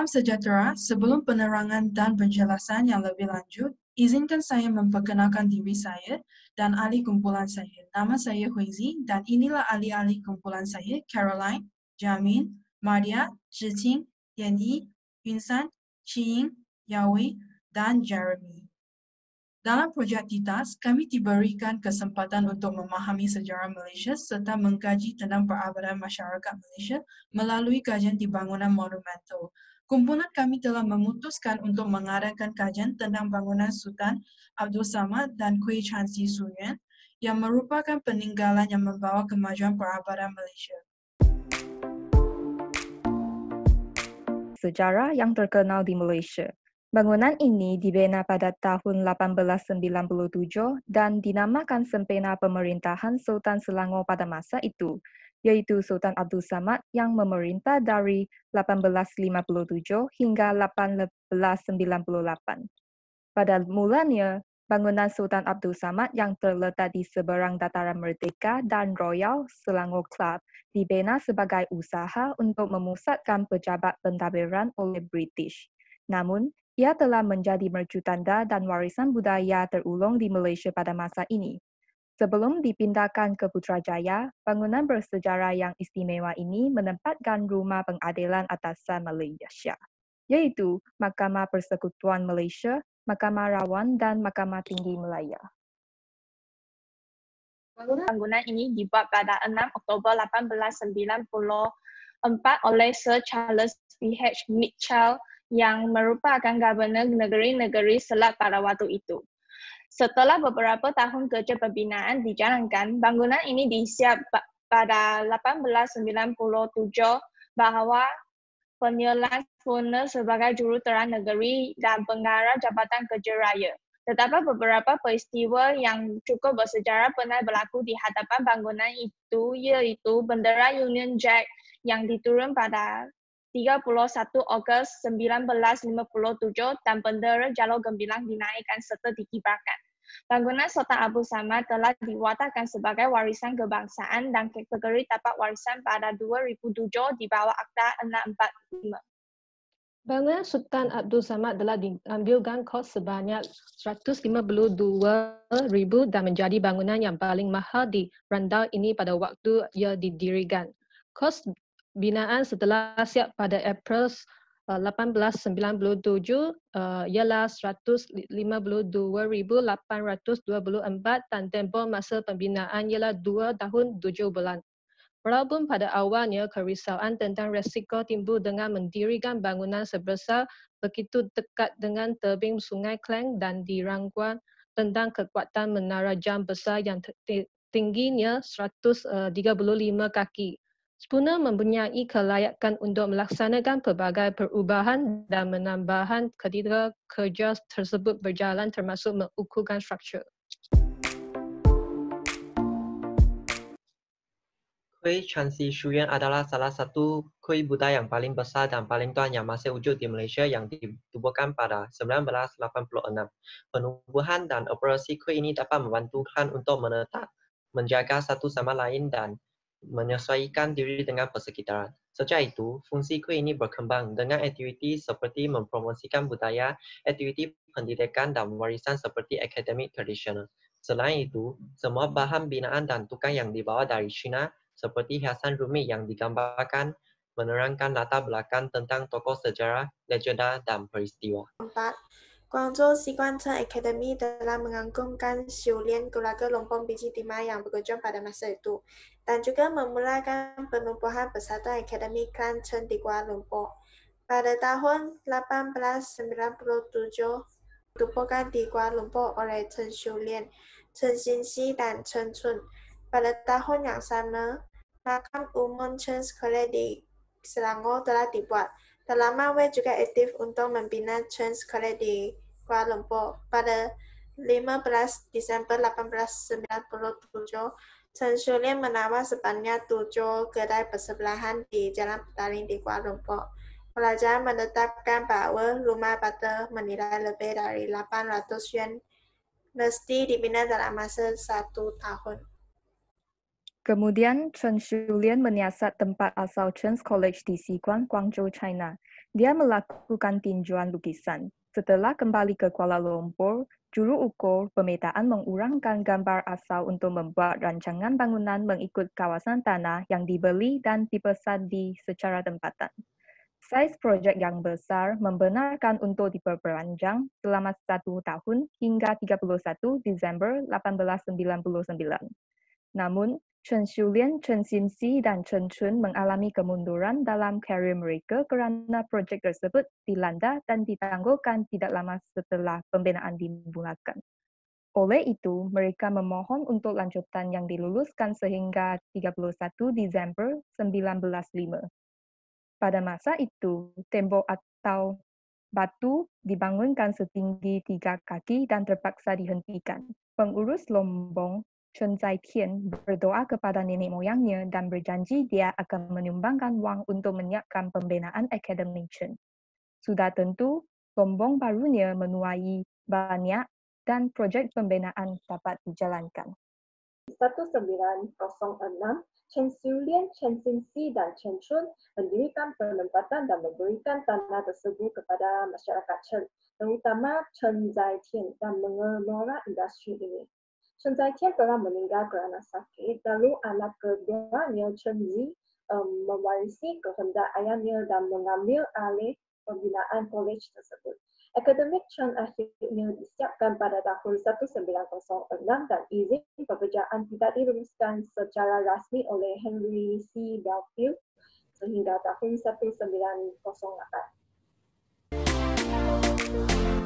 Salam sejahtera. Sebelum penerangan dan penjelasan yang lebih lanjut, izinkan saya memperkenalkan diri saya dan ahli kumpulan saya. Nama saya Huizi dan inilah ahli-ahli kumpulan saya Caroline, Jamin, Maria, Zhiting, Yanyi, Yunsan, Qiying, Yawei, dan Jeremy. Dalam projek TITAS, kami diberikan kesempatan untuk memahami sejarah Malaysia serta mengkaji tentang perabadan masyarakat Malaysia melalui kajian di bangunan monumental. Kumpulan kami telah memutuskan untuk mengarahkan kajian tentang bangunan Sultan Abdul Samad dan Kui Chan Si Suyuan yang merupakan peninggalan yang membawa kemajuan perabadan Malaysia. Sejarah yang terkenal di Malaysia. Bangunan ini dibina pada tahun 1897 dan dinamakan Sempena Pemerintahan Sultan Selangor pada masa itu yaitu Sultan Abdul Samad yang memerintah dari 1857 hingga 1898. Pada mulanya, bangunan Sultan Abdul Samad yang terletak di seberang dataran Merdeka dan Royal Selangor Club dibina sebagai usaha untuk memusatkan pejabat pentadbiran oleh British. Namun, ia telah menjadi mercu tanda dan warisan budaya terulung di Malaysia pada masa ini, Sebelum dipindahkan ke Putrajaya, bangunan bersejarah yang istimewa ini menempatkan rumah pengadilan atasan Malaysia, yaitu Mahkamah Persekutuan Malaysia, Mahkamah Rawan dan Mahkamah Tinggi Melaya. Bangunan ini dibuat pada 6 Oktober 1894 oleh Sir Charles H. Mitchell yang merupakan gubernur negeri-negeri selat pada waktu itu. Setelah beberapa tahun kerja pembinaan dijalankan, bangunan ini disiap pada 1897 bahawa penyelan Fona sebagai juruterang negeri dan pengarah Jabatan Kerja Raya. Tetapi beberapa peristiwa yang cukup bersejarah pernah berlaku di hadapan bangunan itu iaitu bendera Union Jack yang diturun pada 31 Ogos 1957 dan bendera Jalur Gembilang dinaikkan serta dikibarkan. Bangunan Sultan Abu Sama telah diwatakan sebagai warisan kebangsaan dan kategori tapak warisan pada 2007 di bawah Akta 645. Bangunan Sultan Abdul Samad telah diambil gangkos sebanyak 152 ribu dan menjadi bangunan yang paling mahal di randau ini pada waktu ia didirikan. Kos binaan setelah siap pada April 1897 uh, uh, ialah 152,824 dan tempoh masa pembinaan ialah 2 tahun 7 bulan. Walaupun pada awalnya kerisauan tentang resiko timbul dengan mendirikan bangunan sebesar begitu dekat dengan tebing sungai Klang dan dirangkuan tentang kekuatan menara jam besar yang tingginya 135 uh, kaki. Spooner mempunyai kelayakan untuk melaksanakan pelbagai perubahan dan menambahan ketika kerja tersebut berjalan termasuk mengukuhkan struktur. Kui Chansi Shuyan adalah salah satu kui Buddha yang paling besar dan paling tua yang masih wujud di Malaysia yang ditubuhkan pada 1986. Penubuhan dan operasi kui ini dapat membantukan untuk menetap, menjaga satu sama lain dan menyesuaikan diri dengan persekitaran. Sejak itu, fungsi kuih ini berkembang dengan aktiviti seperti mempromosikan budaya, aktiviti pendidikan dan warisan seperti akademik tradisional. Selain itu, semua bahan binaan dan tukang yang dibawa dari China seperti hiasan rumit yang digambarkan menerangkan latar belakang tentang tokoh sejarah, legenda dan peristiwa. Guangzhou 广州西关村 Academy telah mengangkumkan siulian keluarga lompong biji timah yang berkunjung pada masa itu dan juga memulakan penubuhan persatuan Akademi Klan Chen di Kuala Lumpur. Pada tahun 1897, ditubuhkan di Kuala Lumpur oleh Chen Siulian, Chen Xinxi dan Chen Chun. Pada tahun yang sama, makam umum Chen Sekolah di Selangor telah dibuat. Selama Wei juga aktif untuk membina Trans College di Kuala Lumpur. Pada 15 Disember 1897, Chen Shulian menawar sebanyak tujuh kedai persebelahan di Jalan Petaling di Kuala Lumpur. Pelajar menetapkan bahawa rumah bata menilai lebih dari 800 yuan mesti dibina dalam masa satu tahun. Kemudian, Chen Shulian menyiasat tempat asal Chen's College di Sichuan, Guangzhou, China. Dia melakukan tinjuan lukisan. Setelah kembali ke Kuala Lumpur, juru ukur pemetaan mengurangkan gambar asal untuk membuat rancangan bangunan mengikut kawasan tanah yang dibeli dan dipesan di secara tempatan. Saiz projek yang besar membenarkan untuk diperperanjang selama satu tahun hingga 31 Disember 1899. Namun, Chen Shulian, Chen Xinxi dan Chen Chun mengalami kemunduran dalam karier mereka kerana projek tersebut dilanda dan ditangguhkan tidak lama setelah pembinaan dimulakan. Oleh itu, mereka memohon untuk lanjutan yang diluluskan sehingga 31 Disember 1905. Pada masa itu, tembok atau batu dibangunkan setinggi tiga kaki dan terpaksa dihentikan. Pengurus Lombong Chun Zai Tian berdoa kepada nenek moyangnya dan berjanji dia akan menyumbangkan wang untuk menyiapkan pembinaan Akademi Chun. Sudah tentu, sombong barunya menuai banyak dan projek pembinaan dapat dijalankan. 1906, Chen Su Lian, Chen Xin Si dan Chen Chun mendirikan penempatan dan memberikan tanah tersebut kepada masyarakat Chen, terutama Chen Zai Tian dan mengelola industri ini. Cendakian telah meninggal kerana sakit, lalu anak keduanya Cheng Zi um, mewarisi kehendak ayahnya dan mengambil alih pembinaan kolej tersebut. Akademik Chen akhirnya disiapkan pada tahun 1906 dan izin pekerjaan tidak diruskan secara rasmi oleh Henry C. Belfield sehingga tahun 1908.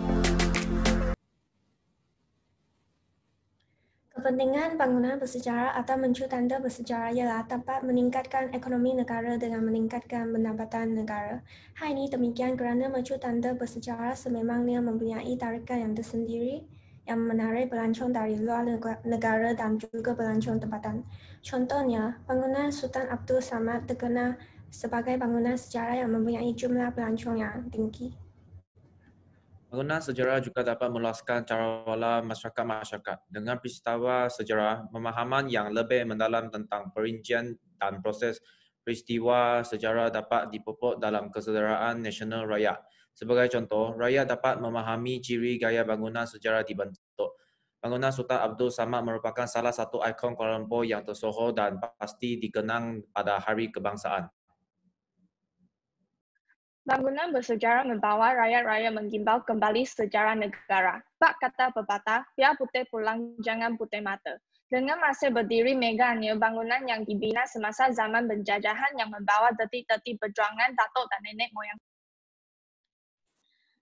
kepentingan bangunan bersejarah atau mencu tanda bersejarah ialah tempat meningkatkan ekonomi negara dengan meningkatkan pendapatan negara. Hal ini demikian kerana mencu tanda bersejarah sememangnya mempunyai tarikan yang tersendiri yang menarik pelancong dari luar negara dan juga pelancong tempatan. Contohnya, bangunan Sultan Abdul Samad terkenal sebagai bangunan sejarah yang mempunyai jumlah pelancong yang tinggi. Pengguna sejarah juga dapat meluaskan cara wala masyarakat-masyarakat dengan peristiwa sejarah pemahaman yang lebih mendalam tentang perincian dan proses peristiwa sejarah dapat dipupuk dalam kesedaraan nasional rakyat. Sebagai contoh, rakyat dapat memahami ciri gaya bangunan sejarah dibentuk. Bangunan Sultan Abdul Samad merupakan salah satu ikon Kuala Lumpur yang tersohor dan pasti dikenang pada hari kebangsaan. Bangunan bersejarah membawa rakyat-rakyat menggimbau kembali sejarah negara. Pak kata pepatah, biar ya, putih pulang, jangan putih mata. Dengan masih berdiri megahnya bangunan yang dibina semasa zaman penjajahan yang membawa detik-detik perjuangan Datuk dan Nenek Moyang.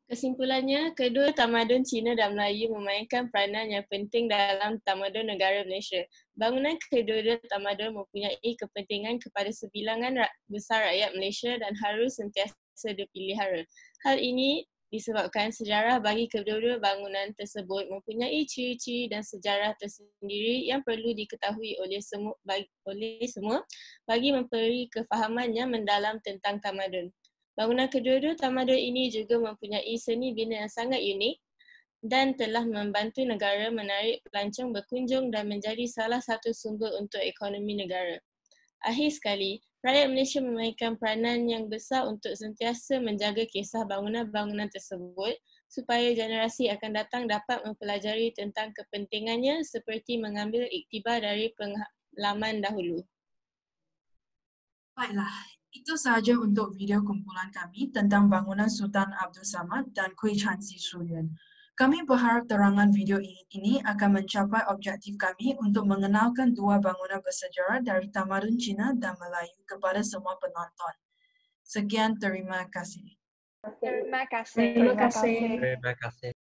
Kesimpulannya, kedua tamadun Cina dan Melayu memainkan peranan yang penting dalam tamadun negara Malaysia. Bangunan kedua-dua tamadun mempunyai kepentingan kepada sebilangan besar rakyat Malaysia dan harus sentiasa serta pelihara. Hal ini disebabkan sejarah bagi kedua-dua bangunan tersebut mempunyai ciri-ciri dan sejarah tersendiri yang perlu diketahui oleh semua bagi, oleh semua bagi memperoleh kefahaman yang mendalam tentang tamadun. Bangunan kedua-dua tamadun ini juga mempunyai seni bina yang sangat unik dan telah membantu negara menarik pelancong berkunjung dan menjadi salah satu sumber untuk ekonomi negara. Akhir sekali, rakyat Malaysia memainkan peranan yang besar untuk sentiasa menjaga kisah bangunan-bangunan tersebut supaya generasi akan datang dapat mempelajari tentang kepentingannya seperti mengambil iktibar dari pengalaman dahulu. Baiklah, itu sahaja untuk video kumpulan kami tentang bangunan Sultan Abdul Samad dan Kui Chan Si Suyuan. Kami berharap terangan video ini akan mencapai objektif kami untuk mengenalkan dua bangunan bersejarah dari tamadun Cina dan Melayu kepada semua penonton. Sekian, terima kasih. Terima kasih. Terima kasih. Terima kasih.